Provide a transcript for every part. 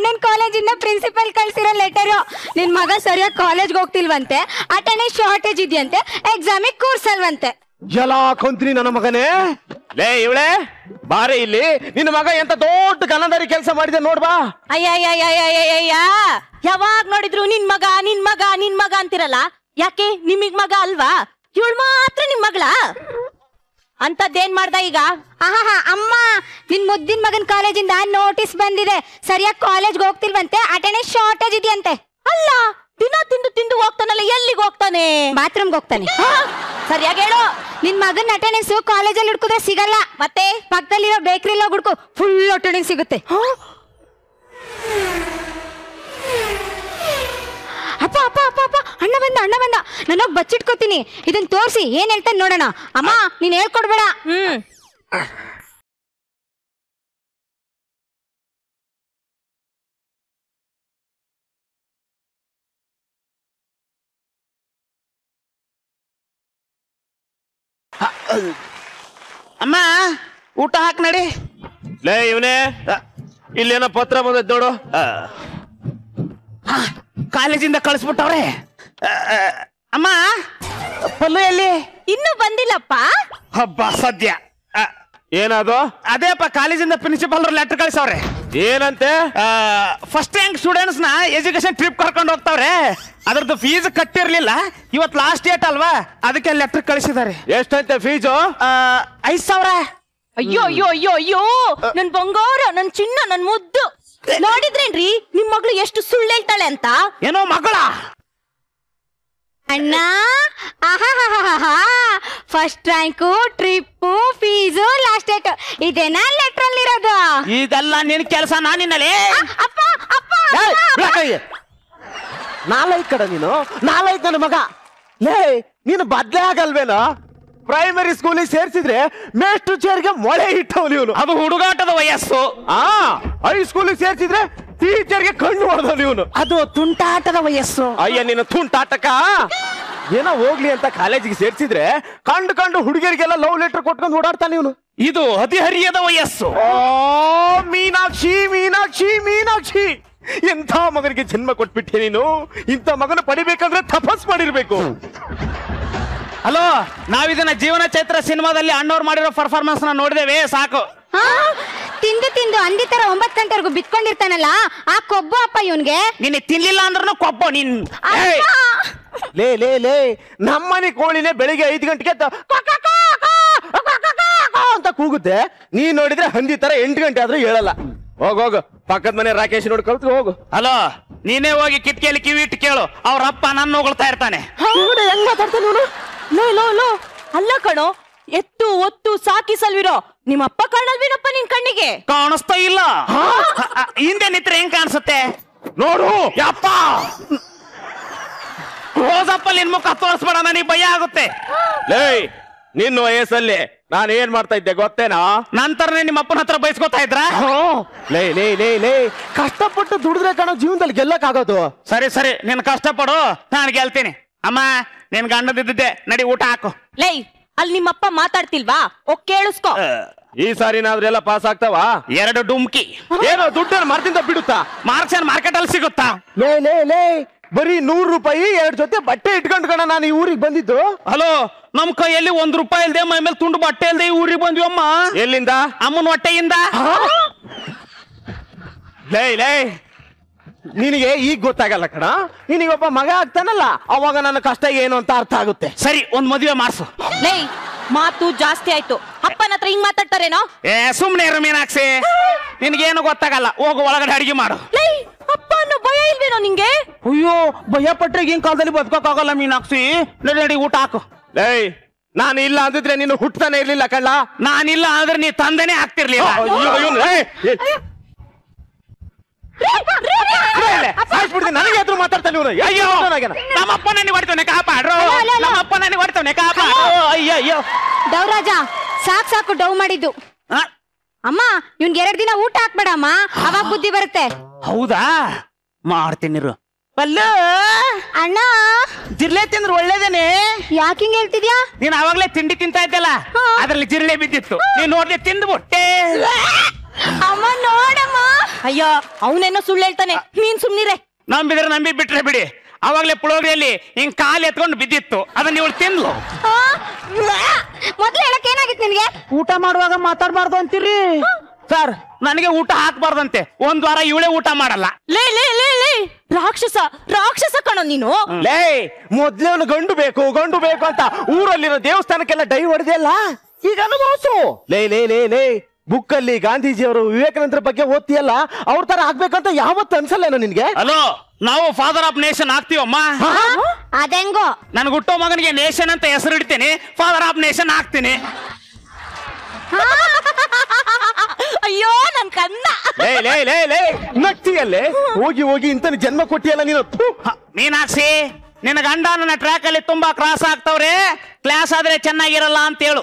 ಅಣ್ಣನ ಕಾಲೇಜಿಂದ principal ಕಳ್ಸಿರೋ letter ನಿನ್ ಮಗ ಸರಿಯಾಗಿ ಕಾಲೇಜ್ಗೆ ಹೋಗ್ತಿಲ್ವಂತೆ ಅಟೆಂಡೆನ್ಸ್ ಶಾರ್ಟೇಜ್ ಇದೆಯಂತೆ ಎಕ್ಸಾಮಿಗೆ ಕೂರ್ಸಲ್ವಂತೆ ಜಲಾ ಕೊಂತೀನಿ ನನ್ನ ಮಗನೇ ಲೇ ಇವಳೆ ಬಾರೆ ಇಲ್ಲಿ ನಿನ್ ಮಗ ಎಂತ ದೊಡ್ಡ ಗನದಾರಿ ಕೆಲಸ ಮಾಡಿದೆ ನೋಡ್ಬಾ ಅಯ್ಯ ಯಾವಾಗ ನೋಡಿದ್ರು ನಿನ್ ಮಗ ನಿನ್ ಮಗ ನಿನ್ ಮಗ ಅಂತಿರಲ್ಲ ಯಾಕೆ ನಿಮಿಗ್ ಮಗ ಅಲ್ವಾ ಇವಳು ಮಾತ್ರ ನಿಮ್ ಮಗಳ ಅಂತದ್ದೇನ್ ಮಾಡ್ದ ಈಗ ಆಹಾ ಅಮ್ಮ ನಿನ್ ಮುದ್ದಿನ ಮಗನ್ ಕಾಲೇಜಿಂದ ನೋಟಿಸ್ ಬಂದಿದೆ ಸರಿಯಾಗಿ ಕಾಲೇಜ್ಗೆ ಹೋಗ್ತಿಲ್ವಂತೆ ಅಟೆಂಡೆನ್ಸ್ ಶಾರ್ಟೇಜ್ ಇದೆಯಂತೆ ಅಲ್ಲ ದಿನ ತಿಂದು ತಿಂದು ಹೋಗ್ತಾನಲ್ಲ ಎಲ್ಲಿಗೆ ಹೋಗ್ತಾನೆ ಬಾತ್ರೂಮ್ಗೆ ಹೋಗ್ತಾನೆ ಸರಿಯಾಗಿ ಹೇಳು ನಿನ್ ಮಗನ್ ಅಟೆಂಡೆನ್ಸ್ ಕಾಲೇಜಲ್ಲಿ ಹುಡ್ಕುದ್ರೆ ಸಿಗಲ್ಲ ಮತ್ತೆ ಪಕ್ಕದಲ್ಲಿರೋ ಬೇಕರಿಲಿ ಹೋಗಿ ಹುಡ್ಕು ಫುಲ್ ಅಟೆಂಡೆನ್ಸ್ ಸಿಗುತ್ತೆ ಅಣ್ಣ ಬಂದ ಅಣ್ಣ ಬಂದ ನಾನು ಬಚ್ಚಿಟ್ಕೋತೀನಿ ಇದನ್ನ ತೋರಿಸಿ ಏನ್ ಹೇಳ್ತಾನೆ ನೋಡೋಣ ಅಮ್ಮ ನೀನ್ ಹೇಳ್ಕೊಡ್ಬೇಡ ಹ್ಮ್ ಅಮ್ಮ ಊಟ ಹಾಕ್ ನಡಿ ಲೇ ಇವನೇ ಇಲ್ಲೇನೋ ಪತ್ರ ಬಂದೈತ್ ನೋಡು ಕಾಲೇಜಿಂದ ಕಳಿಸ್ಬಿಟ್ಟವ್ರೆ ಅಮ್ಮ ಪಲ್ಲು ಎಲ್ಲಿ ಇನ್ನು ಬಂದಿಲ್ಲಪ್ಪ ಹಬ್ಬ ಸದ್ಯ ಏನದು ಏನದು ಅದೇಪ್ಪ ಕಾಲೇಜಿಂದ ಪ್ರಿನ್ಸಿಪಾಲ್ ಲೆಟರ್ ಕಳಿಸವ್ರೆ ಏನಂತೆ ಫಸ್ಟ್ ರ್ಯಾಂಕ್ ಸ್ಟೂಡೆಂಟ್ಸ್ ನ ಎಜುಕೇಶನ್ ಟ್ರಿಪ್ ಕರ್ಕೊಂಡು ಹೋಗ್ತಾವ್ರೆ ಅದ್ರದ್ದು ಫೀಸ್ ಕಟ್ಟಿರ್ಲಿಲ್ಲ ಇವತ್ತು ಲಾಸ್ಟ್ ಡೇಟ್ ಅಲ್ವಾ ಅದಕ್ಕೆ ಲೆಟರ್ ಕಳಿಸಿದಾರೆ ಎಷ್ಟಂತೆ ಫೀಸು ಐದ್ ಸಾವಿರ ಅಯ್ಯೋ ಅಯ್ಯೋ ಅಯ್ಯೋ ಅಯ್ಯೋ ನನ್ ಬಂಗಾರ ನನ್ ಚಿನ್ನ ನನ್ ಮುದ್ದು ನೋಡಿದ್ರೇನ್ರಿ ನಿಮ್ ಮಗಳು ಎಷ್ಟು ಸುಳ್ಳು ಹೇಳ್ತಾಳೆ ಅಂತ ಏನೋ ಮಗಳ ಅಣ್ಣ first rank trip fees last date ಇದೇನಾ ಲೆಟರ್ ಇರೋದು ಇದೆಲ್ಲ ನಿನ್ ಕೆಲಸ ನಾನಿನಲ್ಲಿ ಅಪ್ಪ ಅಪ್ಪ ನಾಲ್ಕು ಕಡೆ ನೀನು ನಾಲ್ಕು ನನ್ನ ಮಗ ಲೇ ನೀನು ಬದಲಾಗಲ್ವೇನೋ ಪ್ರೈಮರಿ ಸ್ಕೂಲಿಗೆ ಸೇರಿಸಿದ್ರೆ ಮೇಸ್ಟ್ರು ಚೇರ್ಗೆ ಮೊಳೆ ಇಟ್ಟವ್ನು ಇವನು ಅದು ಹುಡುಗಾಟದ ವಯಸ್ಸು ಆ ಹೈ ಸ್ಕೂಲಿಗೆ ಸೇರಿಸಿದ್ರೆ ಟೀಚರ್ಗೆ ಕಣ್ಣು ಹೊಡೆದ ಇವನು ಅದು ತುಂಟಾಟದ ವಯಸ್ಸು ಅಯ್ಯ ನೀನು ತುಂಟಾಟಕ ಏನೋ ಹೋಗ್ಲಿ ಅಂತ ಕಾಲೇಜಿಗೆ ಸೇರ್ಸಿದ್ರೆ ಕಂಡು ಕಂಡು ಹುಡುಗಿಯರಿಗೆಲ್ಲ ಲವ್ ಲೆಟರ್ ಕೊಟ್ಕೊಂಡು ಓಡಾಡ್ತಾನೆ ಇವನು ಇದು ಹದಿಹರಿಯದ ವಯಸ್ಸು ಮೀನಾಕ್ಷಿ ಮೀನಾಕ್ಷಿ ಮೀನಾಕ್ಷಿ ಎಂಥ ಮಗನಿಗೆ ಜನ್ಮ ಕೊಟ್ಬಿಟ್ಟೆ ನೀನು ಇಂಥ ಮಗನ ಪಡಿಬೇಕಂದ್ರೆ ತಪಸ್ ಮಾಡಿರ್ಬೇಕು ಹಲೋ ನಾವಿದನ್ನ ಜೀವನ ಚೈತ್ರ ಸಿನಿಮಾದಲ್ಲಿ ಅಣ್ಣವ್ರು ಮಾಡಿರೋ ಪರ್ಫಾರ್ಮೆನ್ಸ್ ನ ನೋಡಿದೇವೆ ಸಾಕು ತಿಂದು ತಿಂದು ಅಂದಿ ತರ ಒಂಬತ್ತು ಗಂಟೆವರೆಗೂ ಬಿತ್ಕೊಂಡಿರ್ತಾನಲ್ಲ ಆ ಕೊಬ್ಬು ಅಪ್ಪ ಇವನ್ಗೆ ನಿನ್ನೆ ತಿನ್ಲಿಲ್ಲ ಅಂದ್ರೂ ಕೊಬ್ಬ ನಿನ್ ಏಯ್! ಲೇ ಲೇ ಲೇ ನಮ್ಮನೆ ಕೋಳಿನೇ ಬೆಳಿಗ್ಗೆ ಐದು ಗಂಟೆಗೆ ಕಾ, ಕಾ, ಕಾ, ಅಂತ ಕೂಗುತ್ತೆ ನೀ ನೋಡಿದ್ರೆ ಹಂದಿ ತರ ಎಂಟು ಗಂಟೆ ಆದ್ರೂ ಹೇಳಲ್ಲ ಹೋಗ್ ಹೋಗು ಪಕ್ಕದ ಮನೆ ರಾಕೇಶ್ ನೋಡಿ ಕಲ್ತು ಹೋಗು ಹಲೋ ನೀನೇ ಹೋಗಿ ಕಿಟ್ಕಿಯಲ್ಲಿ ಕಿವಿ ಇಟ್ಟು ಕೇಳು ಅವ್ರ ಅಪ್ಪ ನನ್ನ ಹೋಗ್ತಾ ಇರ್ತಾನೆ ಹೆಂಗ್ ಮಾತಾಡ್ತಾನೆ ಲೋ ಲೋ ಲೋ ಅಲ್ಲ ಕಣೋ ಎತ್ತು ಒತ್ತು ಸಾಕಿ ಸಲ್ವಿರೋ ನಿಮ್ಮ ಅಪ್ಪ ಕಾಣಲ್ವೇನಪ್ಪ ನಿನ್ ಕಣ್ಣಿಗೆ ಕಾಣಿಸ್ತಾ ಇಲ್ಲ ಹಿಂದೆ ನಿತ್ರ ಹೆಂಗ್ ಕಾಣಿಸುತ್ತೆ ನೋಡು ಯಪ್ಪ ಕ್ಲೋಸ್ ನಿನ್ ಮುಖ ತೋರಿಸ್ಬೇಡ ನನಗೆ ಭಯ ಆಗುತ್ತೆ ಲೇ ನಿನ್ನ ವಯಸ್ಸಲ್ಲಿ ನಾನು ಏನ್ ಮಾಡ್ತಾ ಇದ್ದೆ ಗೊತ್ತೇನಾ ನಂತರನೇ ನಿಮ್ಮ ಅಪ್ಪನ ಹತ್ರ ಬಯಸ್ಕೊತಾ ಇದ್ರ ಲೇ ಲೇ ಲೇ ಲೇ ಕಷ್ಟಪಟ್ಟು ದುಡಿದ್ರೆ ಕಾಣೋ ಜೀವನದಲ್ಲಿ ಗೆಲ್ಲಕ್ ಸರಿ ಸರಿ ನಿನ್ ಕಷ್ಟಪಡು ನಾನು ಗೆಲ್ತೀನಿ ಅಮ್ಮ ನಿನ್ ಗಂಡದಿದ್ದೆ ನಡಿ ಊಟ ಹಾಕು ಲೈ ಅಲ್ಲಿ ನಿಮ್ಮಪ್ಪ ಮಾತಾಡ್ತಿಲ್ವಾ ಕೇಳಿಸ್ಕೋ ಈ ಸಾರಿ ಪಾಸ್ ಆಗ್ತಾವಾ ಎರಡು ಡುಮ್ಕಿ ಏನೋ ದುಡ್ಡನ್ನು ಮರದಿಂದ ಬಿಡುತ್ತಾ ಮಾರ್ಕ್ಸ್ ಮಾರ್ಕೆಟ್ ಅಲ್ಲಿ ಸಿಗುತ್ತಾ ಲೇ ಬರೀ ನೂರು ರೂಪಾಯಿ ಎರಡ್ ಜೊತೆ ಬಟ್ಟೆ ಇಟ್ಕೊಂಡು ಕಣ ನಾನು ಈ ಊರಿಗೆ ಬಂದಿದ್ದು ಹಲೋ ನಮ್ ಕೈಯಲ್ಲಿ ಒಂದ್ ರೂಪಾಯಿ ಇಲ್ದೆ ಮೈ ಮೇಲೆ ತುಂಡು ಬಟ್ಟೆ ಇಲ್ದೆ ಈ ಊರಿಗೆ ಬಂದ್ವಿ ಅಮ್ಮ ಎಲ್ಲಿಂದ ಅಮ್ಮನ ಹೊಟ್ಟೆಯಿಂದ ಲೇ ಲೇ ನಿನಗೆ ಈಗ ಗೊತ್ತಾಗಲ್ಲ ಕಣ ಒಬ್ಬ ಮಗ ಆಗ್ತಾನಲ್ಲ ಅವಾಗ ನನ್ನ ಕಷ್ಟ ಏನು ಅಂತ ಅರ್ಥ ಆಗುತ್ತೆ ಸರಿ ಒಂದ್ ಮದುವೆ ಮಾಡಿಸು ಮಾತು ಜಾಸ್ತಿ ಆಯ್ತು ಅಪ್ಪನ ಹತ್ರ ಹಿಂಗ್ ಮಾತಾಡ್ತಾರೇನೋ ಏ ಸುಮ್ನೆ ಇರು ಮೀನಾಕ್ಷಿ ನಿನ್ಗೇನು ಗೊತ್ತಾಗಲ್ಲ ಹೋಗು ಒಳಗಡೆ ಅಡಿಗೆ ಮಾಡು ಅಪ್ಪ ಅನ್ನೋ ಭಯ ಇಲ್ವೇನೋ ನಿಂಗೆ ಅಯ್ಯೋ ಭಯ ಪಟ್ರೆ ಈಗಿನ ಕಾಲದಲ್ಲಿ ಬದುಕೋಕಾಗಲ್ಲ ಮೀನಾಕ್ಷಿ ನಡಿ ನಡಿ ಊಟ ಹಾಕು ಏಯ್ ನಾನು ಇಲ್ಲ ಅಂದಿದ್ರೆ ನೀನು ಹುಟ್ಟತಾನೆ ಇರ್ಲಿಲ್ಲ ಕಳ್ಳ ನಾನಿಲ್ಲ ಅಂದ್ರೆ ನೀ ತಂದೆನೇ ಆಗ್ತಿರ್ಲಿಲ್ಲ ಅಯ್ಯೋ, ಅಯ್ಯೋ, ಸಾಯಿಸ್ಬಿಡ್ತೀನಿ ನನಗೆ ಎದುರು ಮಾತಾಡ್ತಾನೆ ಇವ್ರು ಅಯ್ಯೋ ನಮ್ಮಪ್ಪ ನನಗೆ ಹೊಡ್ತಾನೆ ಕಾಪಾಡ್ರು ಅಲ್ಲ, ಅಲ್ಲ. ನಮ್ಮಪ್ಪ ನನಗೆ ಹೊಡ್ತಾನೆ ಕಾಪಾಡ್ರು ಅಯ್ಯೋ ಅಯ್ಯೋ ಡೌರಾಜ ಸಾಕ್ ಸಾಕು ಡೌ ಮಾಡಿದ್ದು ಆ, ಅಮ್ಮ ಇವ್ನ್ಗೆ ಎರಡು ದಿನ ಊಟ ಹಾಕ್ಬೇಡಮ್ಮ ಅವಾಗ ಬುದ್ಧಿ ಬರುತ್ತೆ ಹೌದಾ ಮಾಡ್ತೀನಿರು ಪಲ್ಲು ಅಣ್ಣ ಜಿರ್ಲೆ ತಿಂದ್ರೆ ಒಳ್ಳೇದೇನೆ ಯಾಕೆ ಹಿಂಗ್ ಹೇಳ್ತಿದ್ಯಾ ನೀನ್ ಅವಾಗ್ಲೇ ತಿಂಡಿ ತಿಂತಾ ಇದ್ದಲ್ಲ ಹಾ. ಅದ್ರಲ್ಲಿ ಜಿರ್ಲೆ ಬಿದ್ದಿತ್ತು ನೀನ್ ನೋಡ್ಲಿ ತಿಂದ್ಬಿಟ್ಟೆ ಅಮ್ಮ ನೋಡಮ್ಮ ಅಯ್ಯೋ ಅವನೇನೋ ಸುಳ್ಳು ಹೇಳ್ತಾನೆ ನೀನ್ ಸುಮ್ನಿರೆ ನಂಬಿದ್ರೆ ನಂಬಿ ಬಿಟ್ರೆ ಬಿಡಿ ಅವಾಗಲೇ ಪುಳೋಗ್ರಿಯಲ್ಲಿ ಹಿಂಗ್ ಕಾಲು ಎತ್ಕೊಂಡು ಬಿದ್ದಿತ್ತು ಅದನ್ನ ಇವಳು ತಿನ್ಲು ಮೊದ್ಲು ಹೇಳಕ್ ಏನಾಗಿತ್ತು ನಿನ್ಗೆ ಊಟ ಮಾಡುವಾಗ ಮಾತಾಡ್ಬಾರ್ದು ಅಂತೀರಿ ಸರ್ ನನಗೆ ಊಟ ಹಾಕ್ಬಾರ್ದಂತೆ ಒಂದ್ ವಾರ ಇವಳೇ ಊಟ ಮಾಡಲ್ಲ ಲೇ ಲೇ ಲೇ ಲೇ ರಾಕ್ಷಸ ರಾಕ್ಷಸ ಕಣ ನೀನು ಲೇ ಅವನು ಗಂಡು ಬೇಕು ಗಂಡು ಬೇಕು ಅಂತ ಊರಲ್ಲಿರೋ ದೇವಸ್ಥಾನಕ್ಕೆಲ್ಲ ಡೈ ಹೊಡೆದೆಲ್ಲ ಈಗ ಅನುಭವಿಸು ಲೇ ಲೇ ಲೇ ಲೇ ಬುಕ್ಕಲ್ಲಿ ಗಾಂಧೀಜಿಯವರು ವಿವೇಕಾನಂದರ ಬಗ್ಗೆ ಓದ್ತೀಯಲ್ಲ ಅವ್ರ ತರ ಆಗ್ಬೇಕಂತ ಯಾವತ್ತು ಅನ್ಸಲ್ಲೇನ ನಿನ್ಗೆ ಹಲೋ ನಾವು ಫಾದರ್ ಆಫ್ ನೇಷನ್ ಆಗ್ತೀವಮ್ಮ ಅದೆಂಗೋ ನನ್ ಹುಟ್ಟೋ ಮಗನಿಗೆ ನೇಷನ್ ಅಂತ ಹೆಸರು ಇಡ್ತೀನಿ ಫಾದರ್ ಆಫ್ ನೇಷನ್ ಆಗ್ತೀನಿ ಅಯ್ಯೋ ನನ್ ಕನ್ನ ಲೇ ಲೇ ಲೇ ಹೋಗಿ ಹೋಗಿ ಇಂತ ಜನ್ಮ ಕೊಟ್ಟಿಯಲ್ಲ ನೀನು ಥು. ಮೀನಾಕ್ಷಿ ನಿನ್ನ ಗಂಡ ನನ್ನ ಟ್ರ್ಯಾಕ್ ಅಲ್ಲಿ ತುಂಬಾ ಕ್ರಾಸ್ ಆಗ್ತವ್ರೆ ಕ್ಲಾಸ್ ಆದ್ರೆ ಚೆನ್ನಾಗಿರಲ್ಲ ಅಂತ ಹೇಳು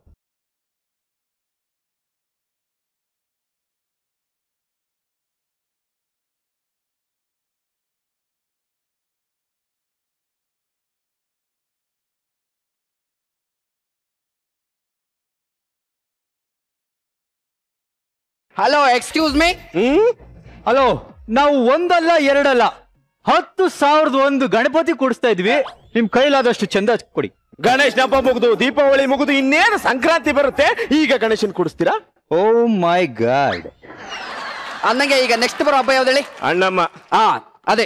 hello excuse me hmm hello ನಾವು ಒಂದಲ್ಲ ಎರಡಲ್ಲ ಹತ್ತು ಸಾವಿರದ ಒಂದು ಗಣಪತಿ ಕೂಡಿಸ್ತಾ ಇದ್ವಿ ನಿಮ್ ಕೈಲಾದಷ್ಟು ಚಂದ ಕೊಡಿ ಗಣೇಶ್ ಹಬ್ಬ ಮುಗಿದು ದೀಪಾವಳಿ ಮುಗಿದು ಇನ್ನೇನು ಸಂಕ್ರಾಂತಿ ಬರುತ್ತೆ ಈಗ ಗಣೇಶನ್ ಕೂಡಿಸ್ತೀರಾ ಓ ಮೈ ಗಾಡ್ ಅಂದಂಗೆ ಈಗ ನೆಕ್ಸ್ಟ್ ಬರೋ ಹಬ್ಬ ಯಾವ್ದು ಹೇಳಿ ಅಣ್ಣಮ್ಮ ಹಾ ಅದೇ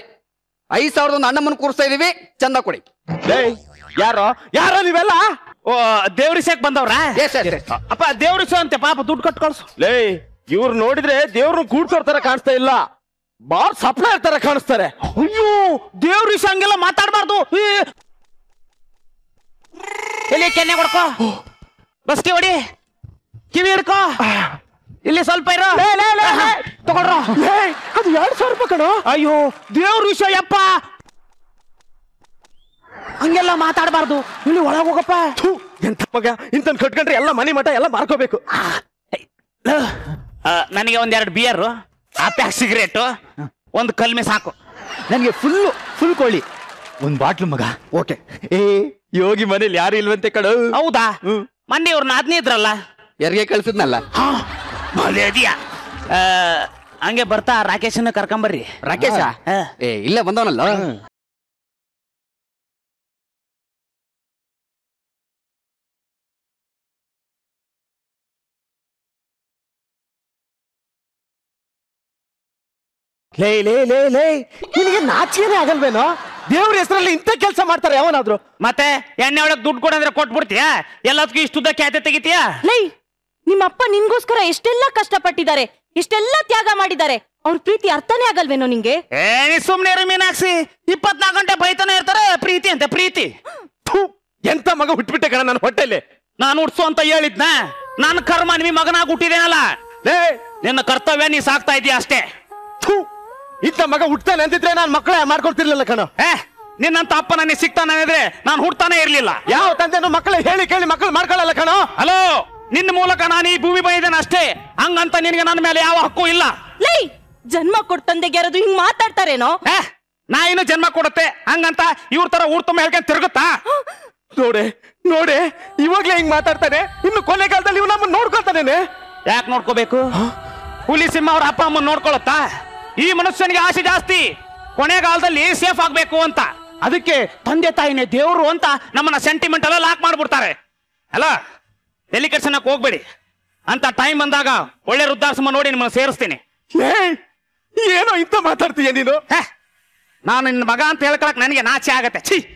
ಐದ್ ಸಾವಿರದ ಒಂದು ಅಣ್ಣಮ್ಮನ ಕೂರಿಸ್ತಾ ಇದೀವಿ ಚಂದ ಕೊಡಿ ಯಾರೋ ಯಾರೋ ನೀವೆಲ್ಲ ಓ ದೇವ್ರಿಸಕ್ ಬಂದವ್ರಾ ಅಪ್ಪ ದೇವ್ರಿಸು ಅಂತೆ ಪಾಪ ದುಡ್ಡು ಕಟ್ಕೊಳ್ಸು ಕಳ್ಸು ಲೇ ಇವ್ರು ನೋಡಿದ್ರೆ ದೇವ್ರನ್ನ ಕೂಡ್ಸೋರ್ ಕಾಣಿಸ್ತಾ ಇಲ್ಲ ಬಾಳ್ ಸಪ್ಲ ಇರ್ತಾರ ಕಾಣಿಸ್ತಾರೆ ಅಯ್ಯೋ ದೇವ್ರ ವಿಷಯ ಹಂಗೆಲ್ಲ ಮಾತಾಡಬಾರ್ದು ಇಲ್ಲಿ ಕೆನ್ನೆ ಕೊಡ್ಕೋ ಬಸ್ಗೆ ಹೊಡಿ ಕಿವಿ ಹಿಡ್ಕೋ ಇಲ್ಲಿ ಸ್ವಲ್ಪ ಇರೋ ತಗೊಂಡ್ರ ಅದು ಎರಡು ಸಾವಿರ ರೂಪಾಯಿ ಕಣ ಅಯ್ಯೋ ದೇವ್ರ ವಿಷಯ ಅಪ್ಪ ಹಂಗೆಲ್ಲ ಮಾತಾಡಬಾರ್ದು ಇಲ್ಲಿ ಒಳಗೆ ಹೋಗಪ್ಪ ಎಂತ ಮಗ ಇಂತನ್ ಕಟ್ಕೊಂಡ್ರೆ ಎಲ್ಲ ಮನೆ ಮಠ ಎಲ್ಲ ಮಾರ್ಕೋಬೇಕು ನನಗೆ ಎರಡು ಬಿಯರ್ ಆ ಪ್ಯಾಕ್ ಸಿಗರೇಟು ಒಂದು ಕಲ್ಮೆ ಸಾಕು ನನಗೆ ಫುಲ್ಲು ಫುಲ್ ಕೋಳಿ ಒಂದು ಬಾಟ್ಲು ಮಗ ಓಕೆ ಏ ಯೋಗಿ ಮನೇಲಿ ಯಾರು ಇಲ್ವಂತೆ ಕಡ ಹೌದಾ ಮೊನ್ನೆ ಇವ್ರ ನಾದ್ನೇ ಇದ್ರಲ್ಲ ಯಾರಿಗೆ ಕಳ್ಸಿದ್ನಲ್ಲ ಹಂಗೆ ಬರ್ತಾ ರಾಕೇಶನ ಕರ್ಕೊಂಬರ್ರಿ ರಾಕೇಶ ಏ ಇಲ್ಲ ಬಂದವನಲ್ಲ ಲೇ ಲೇ ಲೇ ಲೇ ನಿನಗೆ ನಾಚಿಕೆನೇ ಆಗಲ್ವೇನೋ ದೇವ್ರ ಹೆಸರಲ್ಲಿ ಇಂಥ ಕೆಲಸ ಮಾಡ್ತಾರೆ ಯಾವನಾದ್ರು ಮತ್ತೆ ಎಣ್ಣೆ ಒಳಗೆ ದುಡ್ಡು ಕೊಡಂದ್ರೆ ಕೊಟ್ಬಿಡ್ತೀಯಾ ಎಲ್ಲದಕ್ಕೂ ಇಷ್ಟುದ್ದ ಖ್ಯಾತೆ ತೆಗಿತೀಯಾ ಲೈ ನಿಮ್ಮಪ್ಪ ನಿನ್ಗೋಸ್ಕರ ಎಷ್ಟೆಲ್ಲ ಕಷ್ಟಪಟ್ಟಿದ್ದಾರೆ ಇಷ್ಟೆಲ್ಲ ತ್ಯಾಗ ಮಾಡಿದ್ದಾರೆ ಅವ್ರ ಪ್ರೀತಿ ಅರ್ಥನೇ ಆಗಲ್ವೇನೋ ನಿಂಗೆ ಏನಿ ಸುಮ್ಮನೆ ಮೀನಾಕ್ಸಿ ಇಪ್ಪತ್ನಾಲ್ಕು ಗಂಟೆ ಬೈತಾನೆ ಇರ್ತಾರೆ ಪ್ರೀತಿ ಅಂತ ಪ್ರೀತಿ ಎಂತ ಮಗ ಹುಟ್ಬಿಟ್ಟೆ ಕಣ ನನ್ನ ಹೊಟ್ಟೆಲಿ ನಾನು ಹುಡ್ಸು ಅಂತ ಹೇಳಿದ್ನ ನಾನು ಕರ್ಮ ನಿಮ್ ಮಗನಾಗ ಹುಟ್ಟಿದೇನಲ್ಲ ಲೇ ನಿನ್ನ ಕರ್ತವ್ಯ ನೀ ಸಾಕ್ತಾ ಇದೀಯ ಅಷ್ಟೇ ಥೂ ಇತ್ತ ಮಗ ಹುಟ್ತಾನೆ ಅಂತಿದ್ರೆ ನಾನು ಮಕ್ಕಳೇ ಮಾಡ್ಕೊಳ್ತಿರ್ಲಿಲ್ಲ ಕಣ ಏ ನಿನ್ನಂತ ಅಪ್ಪ ನನಗೆ ಸಿಗ್ತಾನೆ ಅಂದ್ರೆ ನಾನು ಹುಡ್ತಾನೆ ಇರ್ಲಿಲ್ಲ ಯಾವ ತಂದೆನು ಮಕ್ಕಳೇ ಹೇಳಿ ಕೇಳಿ ಮಕ್ಕಳು ಮಾಡ್ಕೊಳ್ಳಲ್ಲ ಕಣೋ ಹಲೋ ನಿನ್ನ ಮೂಲಕ ನಾನು ಈ ಭೂಮಿ ಬಂದಿದ್ದೇನೆ ಅಷ್ಟೇ ಹಂಗಂತ ನಿನಗೆ ನನ್ನ ಮೇಲೆ ಯಾವ ಹಕ್ಕು ಇಲ್ಲ ಜನ್ಮ ಕೊಟ್ ತಂದೆಗೆ ಹಿಂಗ್ ಮಾತಾಡ್ತಾರೇನೋ ನಾ ಇನ್ನು ಜನ್ಮ ಕೊಡುತ್ತೆ ಹಂಗಂತ ಇವ್ರ ತರ ಊರ್ ತುಂಬ ಹೇಳ್ಕೊಂಡ್ ತಿರುಗುತ್ತಾ ನೋಡೆ ನೋಡೆ ಇವಾಗ್ಲೇ ಹಿಂಗ್ ಮಾತಾಡ್ತಾನೆ ಇನ್ನು ಕೊನೆ ಕಾಲದಲ್ಲಿ ಇವ್ ನಮ್ಮನ್ನ ನೋಡ್ಕೊಳ್ತಾನೇನೆ ಯಾಕೆ ನೋಡ್ಕೋಬೇಕು ಹುಲಿ ಸಿಂಹ ಅವ್ರ ಅಪ್ಪ ಅಮ್ಮನ್ ನೋಡ್ಕೊಳತ್ತಾ ಈ ಮನುಷ್ಯನಿಗೆ ಆಸೆ ಜಾಸ್ತಿ ಕೊನೆಗಾಲದಲ್ಲಿ ಸೇಫ್ ಆಗಬೇಕು ಅಂತ ಅದಕ್ಕೆ ತಂದೆ ತಾಯಿನೇ ದೇವರು ಅಂತ ನಮ್ಮನ್ನ ಸೆಂಟಿಮೆಂಟ್ ಎಲ್ಲ ಲಾಕ್ ಮಾಡಿಬಿಡ್ತಾರೆ ಅಲ್ಲ ಡೆಲಿಕೇಟ್ಸನ್ನಕ್ಕೆ ಹೋಗ್ಬೇಡಿ ಅಂತ ಟೈಮ್ ಬಂದಾಗ ಒಳ್ಳೆ ವೃದ್ಧಾಶ್ರಮ ನೋಡಿ ನಿಮ್ಮನ್ನ ಸೇರಿಸ್ತೀನಿ ಏನೋ ಇಂತ ಮಾತಾಡ್ತೀಯ ನೀನು ನಾನು ನಿನ್ನ ಮಗ ಅಂತ ಹೇಳ್ಕೊಳಕ್ ನನಗೆ ನಾಚೆ ಆಗತ್ತೆ ಛೀ